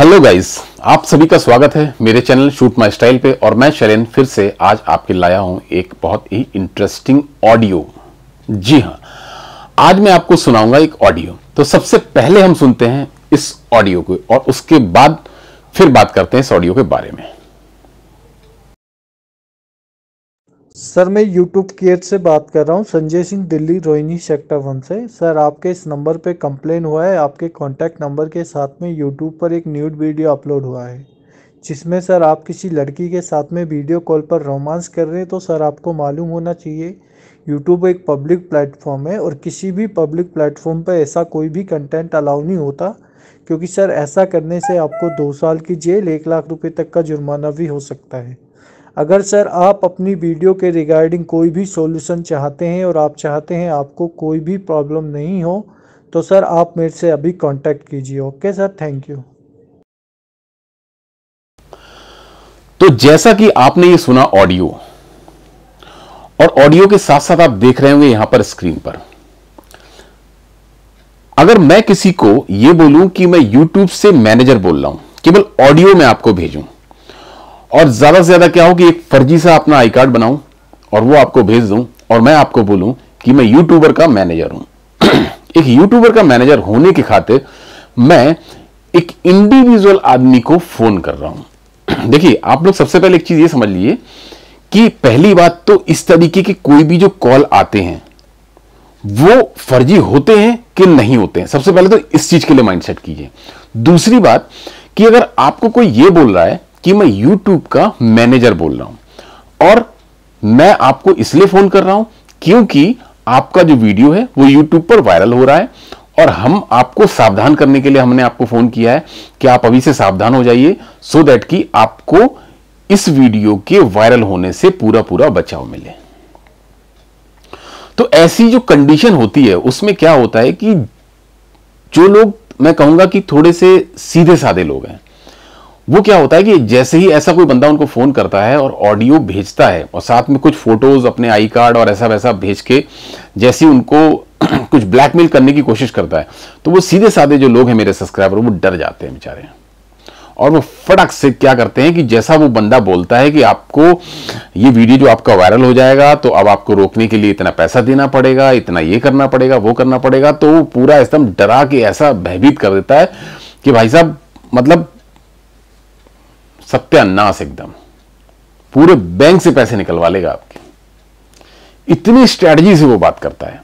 hello guys आप सभी का स्वागत है मेरे चैनल शूट माई स्टाइल पे और मैं शैलेन फिर से आज आपके लाया हूँ एक बहुत ही इंटरेस्टिंग ऑडियो जी हाँ आज मैं आपको सुनाऊंगा एक ऑडियो तो सबसे पहले हम सुनते हैं इस ऑडियो को और उसके बाद फिर बात करते हैं इस ऑडियो के बारे में सर मैं यूट्यूब केयर से बात कर रहा हूँ संजय सिंह दिल्ली रोहिणी सेक्टर वन से सर आपके इस नंबर पे कंप्लेन हुआ है आपके कॉन्टैक्ट नंबर के साथ में यूट्यूब पर एक न्यूड वीडियो अपलोड हुआ है जिसमें सर आप किसी लड़की के साथ में वीडियो कॉल पर रोमांस कर रहे हैं तो सर आपको मालूम होना चाहिए यूट्यूब एक पब्लिक प्लेटफॉर्म है और किसी भी पब्लिक प्लेटफॉर्म पर ऐसा कोई भी कंटेंट अलाउ नहीं होता क्योंकि सर ऐसा करने से आपको दो साल की जेल एक लाख रुपए तक का जुर्माना भी हो सकता है अगर सर आप अपनी वीडियो के रिगार्डिंग कोई भी सॉल्यूशन चाहते हैं और आप चाहते हैं आपको कोई भी प्रॉब्लम नहीं हो तो सर आप मेरे से अभी कांटेक्ट कीजिए ओके सर थैंक यू तो जैसा कि आपने ये सुना ऑडियो और ऑडियो के साथ साथ आप देख रहे होंगे यहां पर स्क्रीन पर अगर मैं किसी को यह बोलूं कि मैं YouTube से मैनेजर बोल रहा हूं केवल ऑडियो में आपको भेजूं और ज्यादा से ज्यादा क्या हो कि एक फर्जी सा अपना आई कार्ड बनाऊं और वो आपको भेज दूं और मैं आपको बोलूं कि मैं यूट्यूबर का मैनेजर हूं एक यूट्यूबर का मैनेजर होने के खातिर मैं एक इंडिविजुअल आदमी को फोन कर रहा हूं देखिए आप लोग सबसे पहले एक चीज ये समझ लीजिए कि पहली बात तो इस तरीके के कोई भी जो कॉल आते हैं वो फर्जी होते हैं कि नहीं होते हैं सबसे पहले तो इस चीज के लिए माइंडसेट कीजिए दूसरी बात कि अगर आपको कोई ये बोल रहा है कि मैं यूट्यूब का मैनेजर बोल रहा हूं और मैं आपको इसलिए फोन कर रहा हूं क्योंकि आपका जो वीडियो है वो यूट्यूब पर वायरल हो रहा है और हम आपको सावधान करने के लिए हमने आपको फोन किया है कि आप अभी से सावधान हो जाइए सो दैट कि आपको इस वीडियो के वायरल होने से पूरा पूरा बचाव मिले तो ऐसी जो कंडीशन होती है उसमें क्या होता है कि जो लोग मैं कहूंगा कि थोड़े से सीधे साधे लोग हैं वो क्या होता है कि जैसे ही ऐसा कोई बंदा उनको फ़ोन करता है और ऑडियो भेजता है और साथ में कुछ फ़ोटोज़ अपने आई कार्ड और ऐसा वैसा भेज के जैसे ही उनको कुछ ब्लैकमेल करने की कोशिश करता है तो वो सीधे साधे जो लोग हैं मेरे सब्सक्राइबर वो डर जाते हैं बेचारे और वो फटक से क्या करते हैं कि जैसा वो बंदा बोलता है कि आपको ये वीडियो जो आपका वायरल हो जाएगा तो अब आपको रोकने के लिए इतना पैसा देना पड़ेगा इतना ये करना पड़ेगा वो करना पड़ेगा तो पूरा एकदम डरा के ऐसा भयभीत कर देता है कि भाई साहब मतलब सत्यानाश एकदम पूरे बैंक से पैसे निकलवा लेगा आपके इतनी स्ट्रैटेजी से वो बात करता है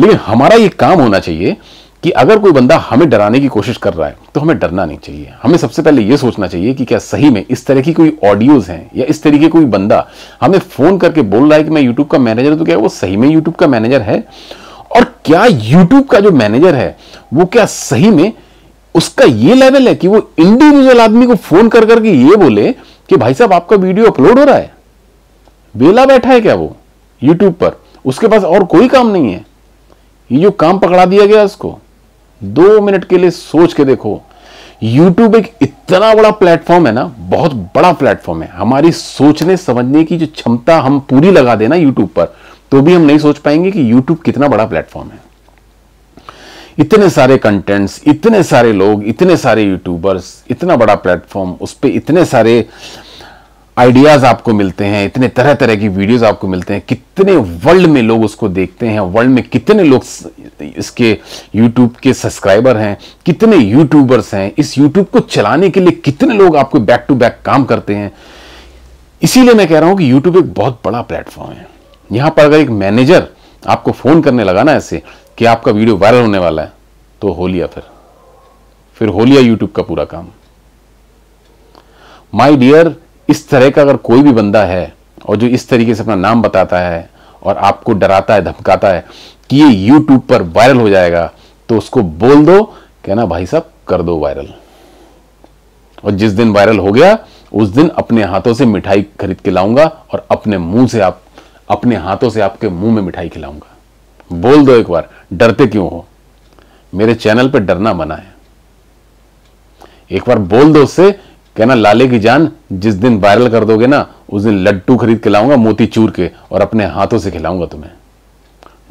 लेकिन हमारा ये काम होना चाहिए कि अगर कोई बंदा हमें डराने की कोशिश कर रहा है तो हमें डरना नहीं चाहिए हमें सबसे पहले ये सोचना चाहिए कि क्या सही में इस तरह की कोई ऑडियोज हैं या इस तरीके कोई बंदा हमें फोन करके बोल रहा है कि मैं यूट्यूब का मैनेजर हूं तो क्या वो सही में यूट्यूब का मैनेजर है और क्या यूट्यूब का जो मैनेजर है वो क्या सही में उसका ये लेवल है कि वो इंडिविजुअल आदमी को फोन कर करके ये बोले कि भाई साहब आपका वीडियो अपलोड हो रहा है बेला बैठा है क्या वो यूट्यूब पर उसके पास और कोई काम नहीं है ये जो काम पकड़ा दिया गया उसको दो मिनट के लिए सोच के देखो यूट्यूब एक इतना बड़ा प्लेटफॉर्म है ना बहुत बड़ा प्लेटफॉर्म है हमारी सोचने समझने की जो क्षमता हम पूरी लगा देना यूट्यूब पर तो भी हम नहीं सोच पाएंगे कि यूट्यूब कितना बड़ा प्लेटफॉर्म है इतने सारे कंटेंट्स इतने सारे लोग इतने सारे यूट्यूबर्स इतना बड़ा प्लेटफॉर्म उस पर इतने सारे आइडियाज़ आपको मिलते हैं इतने तरह तरह की वीडियोस आपको मिलते हैं कितने वर्ल्ड में लोग उसको देखते हैं वर्ल्ड में कितने लोग इसके यूट्यूब के सब्सक्राइबर हैं कितने यूट्यूबर्स हैं इस यूट्यूब को चलाने के लिए कितने लोग आपको बैक टू बैक काम करते हैं इसीलिए मैं कह रहा हूं कि यूट्यूब एक बहुत बड़ा प्लेटफॉर्म है यहाँ पर अगर एक मैनेजर आपको फ़ोन करने लगा ना ऐसे कि आपका वीडियो वायरल होने वाला है तो हो लिया फिर फिर हो लिया यूट्यूब का पूरा काम माय डियर इस तरह का अगर कोई भी बंदा है और जो इस तरीके से अपना नाम बताता है और आपको डराता है धमकाता है कि ये यूट्यूब पर वायरल हो जाएगा तो उसको बोल दो कहना भाई साहब कर दो वायरल और जिस दिन वायरल हो गया उस दिन अपने हाथों से मिठाई खरीद के लाऊंगा और अपने मुंह से आप अपने हाथों से आपके मुंह में मिठाई खिलाऊंगा बोल दो एक बार डरते क्यों हो मेरे चैनल पे डरना मना है एक बार बोल दो उससे कहना लाले की जान जिस दिन वायरल कर दोगे ना उस दिन लड्डू खरीद के लाऊंगा मोती चूर के और अपने हाथों से खिलाऊंगा तुम्हें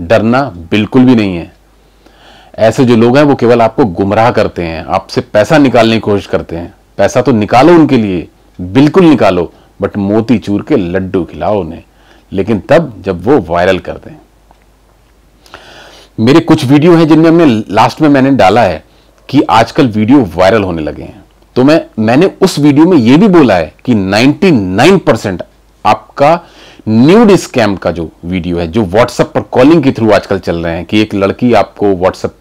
डरना बिल्कुल भी नहीं है ऐसे जो लोग हैं वो केवल आपको गुमराह करते हैं आपसे पैसा निकालने की कोशिश करते हैं पैसा तो निकालो उनके लिए बिल्कुल निकालो बट मोती चूर के लड्डू खिलाओ उन्हें लेकिन तब जब वो वायरल कर दें मेरे कुछ वीडियो हैं जिनमें हमने लास्ट में मैंने डाला है कि आजकल वीडियो वायरल होने लगे हैं तो मैं मैंने उस वीडियो में यह भी बोला है कि 99 परसेंट आपका न्यूड स्कैम का जो वीडियो है जो व्हाट्सएप पर कॉलिंग के थ्रू आजकल चल रहे हैं कि एक लड़की आपको व्हाट्सएप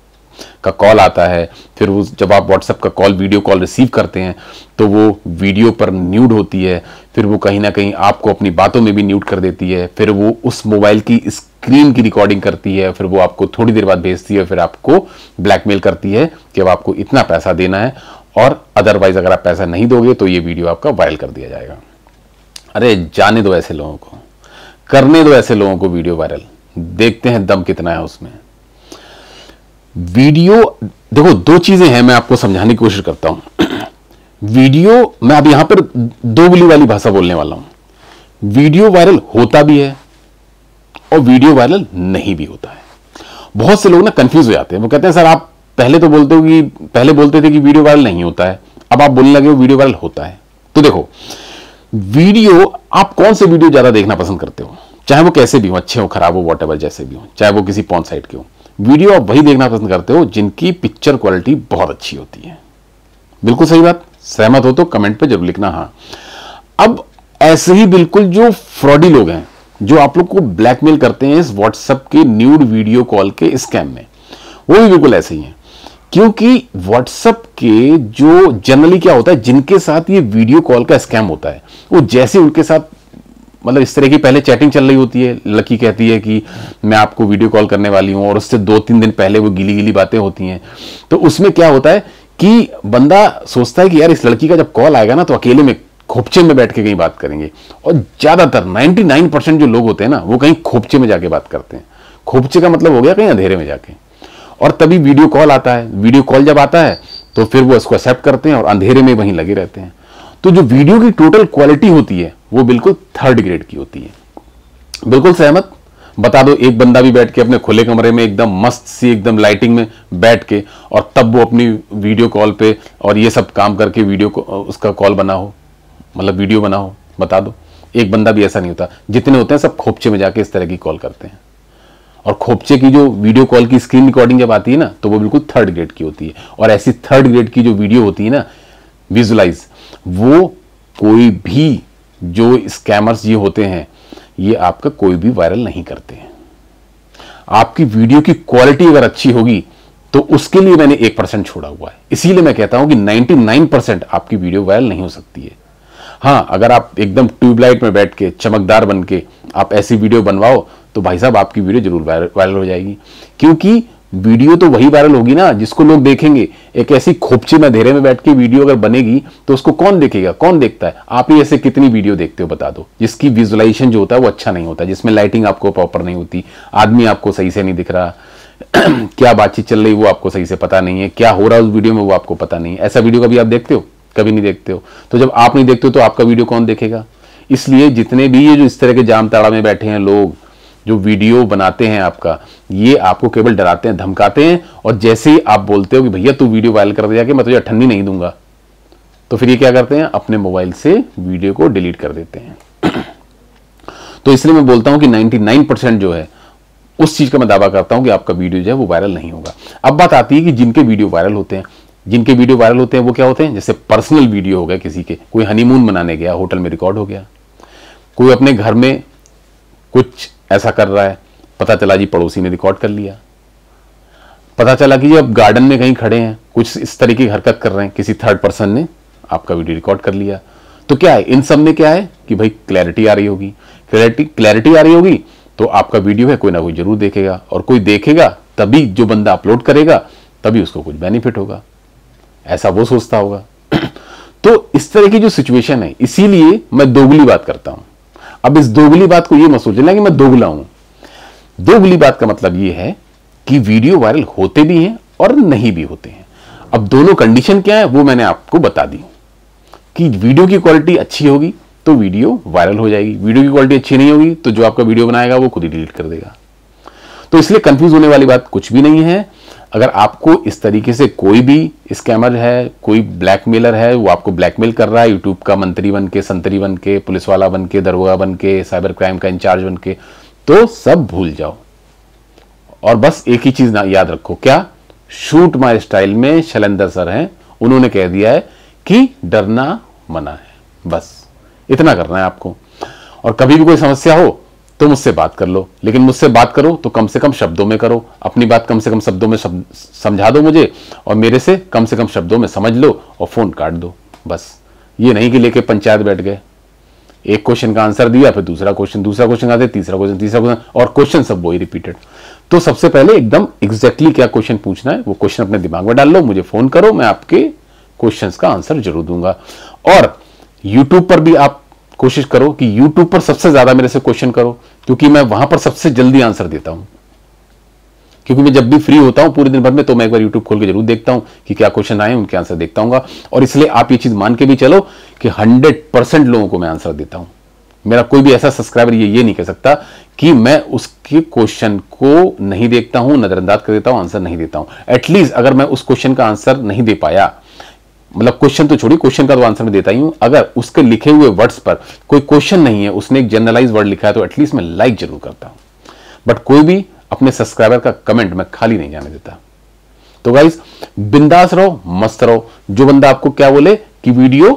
का कॉल आता है फिर वो जब आप व्हाट्सएप का कॉल वीडियो कॉल रिसीव करते हैं तो वो वीडियो पर न्यूड होती है फिर वो कहीं ना कहीं आपको अपनी बातों में भी न्यूड कर देती है फिर वो उस मोबाइल की इस स्क्रीन की रिकॉर्डिंग करती है फिर वो आपको थोड़ी देर बाद भेजती है फिर आपको ब्लैकमेल करती है कि अब आपको इतना पैसा देना है और अदरवाइज अगर आप पैसा नहीं दोगे तो ये वीडियो आपका वायरल कर दिया जाएगा अरे जाने दो ऐसे लोगों को करने दो ऐसे लोगों को वीडियो वायरल देखते हैं दम कितना है उसमें वीडियो देखो दो चीजें हैं मैं आपको समझाने की कोशिश करता हूं वीडियो मैं अब यहां पर दो बुली वाली भाषा बोलने वाला हूं वीडियो वायरल होता भी है और वीडियो वायरल नहीं भी होता है बहुत से लोग ना कंफ्यूज हो जाते हैं वो कहते हैं सर आप पहले तो बोलते हो कि पहले बोलते थे कि वीडियो वायरल नहीं होता है अब आप बोलने लगे हो वीडियो वायरल होता है तो देखो वीडियो आप कौन से वीडियो ज़्यादा देखना पसंद करते हो चाहे वो कैसे भी हो अच्छे हो खराब हो वॉट जैसे भी हो चाहे वो किसी पॉन साइट के हो वीडियो आप वही देखना पसंद करते हो जिनकी पिक्चर क्वालिटी बहुत अच्छी होती है बिल्कुल सही बात सहमत हो तो कमेंट पर जरूर लिखना हाँ अब ऐसे ही बिल्कुल जो फ्रॉडी लोग हैं जो आप लोग को ब्लैकमेल करते हैं इस व्हाट्सएप के न्यूड वीडियो कॉल के स्कैम में वो भी बिल्कुल ऐसे ही है क्योंकि व्हाट्सएप के जो जनरली क्या होता है जिनके साथ ये वीडियो कॉल का स्कैम होता है वो जैसे उनके साथ मतलब इस तरह की पहले चैटिंग चल रही होती है लकी कहती है कि मैं आपको वीडियो कॉल करने वाली हूं और उससे दो तीन दिन पहले वो गिली गिली बातें होती हैं तो उसमें क्या होता है कि बंदा सोचता है कि यार इस लड़की का जब कॉल आएगा ना तो अकेले में खोपचे में बैठ के कहीं बात करेंगे और ज़्यादातर 99 परसेंट जो लोग होते हैं ना वो कहीं खोपचे में जाके बात करते हैं खोपचे का मतलब हो गया कहीं अंधेरे में जाके और तभी वीडियो कॉल आता है वीडियो कॉल जब आता है तो फिर वो इसको एक्सेप्ट करते हैं और अंधेरे में वहीं लगे रहते हैं तो जो वीडियो की टोटल क्वालिटी होती है वो बिल्कुल थर्ड ग्रेड की होती है बिल्कुल सहमत बता दो एक बंदा भी बैठ के अपने खुले कमरे में एकदम मस्त सी एकदम लाइटिंग में बैठ के और तब वो अपनी वीडियो कॉल पे और ये सब काम करके वीडियो को उसका कॉल बना हो मतलब वीडियो बनाओ बता दो एक बंदा भी ऐसा नहीं होता जितने होते हैं सब खोपचे में जाके इस तरह की कॉल करते हैं और खोपचे की जो वीडियो कॉल की स्क्रीन रिकॉर्डिंग जब आती है ना तो वो बिल्कुल थर्ड ग्रेड की होती है और ऐसी थर्ड ग्रेड की जो वीडियो होती है ना विजुलाइज वो कोई भी जो स्कैमर्स ये होते हैं ये आपका कोई भी वायरल नहीं करते हैं आपकी वीडियो की क्वालिटी अगर अच्छी होगी तो उसके लिए मैंने एक परसेंट छोड़ा हुआ है इसीलिए मैं कहता हूं कि 99 परसेंट आपकी वीडियो वायरल नहीं हो सकती है हाँ अगर आप एकदम ट्यूबलाइट में बैठ के चमकदार बन के आप ऐसी वीडियो बनवाओ तो भाई साहब आपकी वीडियो जरूर वायरल हो जाएगी क्योंकि वीडियो तो वही वायरल होगी ना जिसको लोग देखेंगे एक ऐसी खोपची में धेरे में बैठ के वीडियो अगर बनेगी तो उसको कौन देखेगा कौन देखता है आप ही ऐसे कितनी वीडियो देखते हो बता दो जिसकी विजुलाइजेशन जो होता है वो अच्छा नहीं होता जिसमें लाइटिंग आपको प्रॉपर नहीं होती आदमी आपको सही से नहीं दिख रहा क्या बातचीत चल रही वो आपको सही से पता नहीं है क्या हो रहा है उस वीडियो में वो आपको पता नहीं है ऐसा वीडियो कभी आप देखते हो कभी नहीं देखते हो तो जब आप नहीं देखते हो तो आपका वीडियो कौन देखेगा इसलिए जितने भी ये जो इस तरह के जामताड़ा में बैठे हैं लोग जो वीडियो बनाते हैं आपका ये आपको केवल डराते हैं धमकाते हैं और जैसे ही आप बोलते हो कि भैया तू वीडियो वायरल कर दिया कि मैं तुझे अठन्नी नहीं दूंगा तो फिर ये क्या करते हैं अपने मोबाइल से वीडियो को डिलीट कर देते हैं तो इसलिए मैं बोलता हूं कि 99 परसेंट जो है उस चीज का मैं दावा करता हूं कि आपका वीडियो जो है वो वायरल नहीं होगा अब बात आती है कि जिनके वीडियो वायरल होते हैं जिनके वीडियो वायरल होते हैं वो क्या होते हैं जैसे पर्सनल वीडियो हो गया किसी के कोई हनीमून मनाने गया होटल में रिकॉर्ड हो गया कोई अपने घर में कुछ ऐसा कर रहा है पता चला जी पड़ोसी ने रिकॉर्ड कर लिया पता चला कि जी आप गार्डन में कहीं खड़े हैं कुछ इस तरीके की हरकत कर रहे हैं किसी थर्ड पर्सन ने आपका वीडियो रिकॉर्ड कर लिया तो क्या है इन सब में क्या है कि भाई क्लैरिटी आ रही होगी क्लैरिटी क्लैरिटी आ रही होगी तो आपका वीडियो है कोई ना कोई जरूर देखेगा और कोई देखेगा तभी जो बंदा अपलोड करेगा तभी उसको कुछ बेनिफिट होगा ऐसा वो सोचता होगा तो इस तरह की जो सिचुएशन है इसीलिए मैं दोगली बात करता हूं अब इस दोगली बात को यह मत सोच लेना कि मैं दोगला हूं दोगली बात का मतलब यह है कि वीडियो वायरल होते भी हैं और नहीं भी होते हैं अब दोनों कंडीशन क्या है वो मैंने आपको बता दी कि वीडियो की क्वालिटी अच्छी होगी तो वीडियो वायरल हो जाएगी वीडियो की क्वालिटी अच्छी नहीं होगी तो जो आपका वीडियो बनाएगा वो खुद ही डिलीट कर देगा तो इसलिए कंफ्यूज होने वाली बात कुछ भी नहीं है अगर आपको इस तरीके से कोई भी स्कैमर है कोई ब्लैकमेलर है वो आपको ब्लैकमेल कर रहा है यूट्यूब का मंत्री बन के संतरी बन के पुलिस वाला बन के दरोगा बन के साइबर क्राइम का इंचार्ज बन के तो सब भूल जाओ और बस एक ही चीज़ ना याद रखो क्या शूट माई स्टाइल में शैलेंद्र सर हैं उन्होंने कह दिया है कि डरना मना है बस इतना करना है आपको और कभी भी कोई समस्या हो तो मुझसे बात कर लो लेकिन मुझसे बात करो तो कम से कम शब्दों में करो अपनी बात कम से कम शब्दों में समझा दो मुझे और मेरे से कम से कम शब्दों में समझ लो और फ़ोन काट दो बस ये नहीं कि लेके पंचायत बैठ गए एक क्वेश्चन का आंसर दिया फिर दूसरा क्वेश्चन दूसरा क्वेश्चन आते तीसरा क्वेश्चन तीसरा क्वेश्चन और क्वेश्चन सब वही रिपीटेड तो सबसे पहले एकदम एग्जैक्टली क्या क्वेश्चन पूछना है वो क्वेश्चन अपने दिमाग में डाल लो मुझे फ़ोन करो मैं आपके क्वेश्चन का आंसर जरूर दूंगा और यूट्यूब पर भी आप कोशिश करो कि यूट्यूब पर सबसे ज़्यादा मेरे से क्वेश्चन करो क्योंकि मैं वहां पर सबसे जल्दी आंसर देता हूं क्योंकि मैं जब भी फ्री होता हूं पूरे दिन भर में तो मैं एक बार यूट्यूब खोल के जरूर देखता हूं कि क्या क्वेश्चन आए उनके आंसर देखता हूंगा और इसलिए आप ये चीज़ मान के भी चलो कि हंड्रेड परसेंट लोगों को मैं आंसर देता हूं मेरा कोई भी ऐसा सब्सक्राइबर ये ये नहीं कह सकता कि मैं उसके क्वेश्चन को नहीं देखता हूं नज़रअंदाज कर देता हूं आंसर नहीं देता हूं एटलीस्ट अगर मैं उस क्वेश्चन का आंसर नहीं दे पाया मतलब क्वेश्चन तो छोड़िए क्वेश्चन का तो आंसर मैं देता ही हूं अगर उसके लिखे हुए वर्ड्स पर कोई क्वेश्चन नहीं है उसने एक जनरलाइज वर्ड लिखा है तो एटलीस्ट मैं लाइक जरूर करता हूं बट कोई भी अपने सब्सक्राइबर का कमेंट मैं खाली नहीं जाने देता तो गाइज बिंदास रहो मस्त रहो जो बंदा आपको क्या बोले कि वीडियो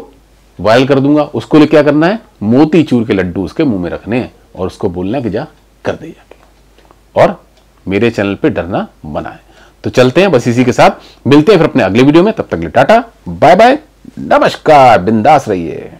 वायरल कर दूंगा उसको लिए क्या करना है मोती चूर के लड्डू उसके मुंह में रखने हैं और उसको बोलना है कि जा कर दे जाके और मेरे चैनल पे डरना मना है तो चलते हैं बस इसी के साथ मिलते हैं फिर अपने अगले वीडियो में तब तक लिए टाटा बाय बाय नमस्कार बिंदास रहिए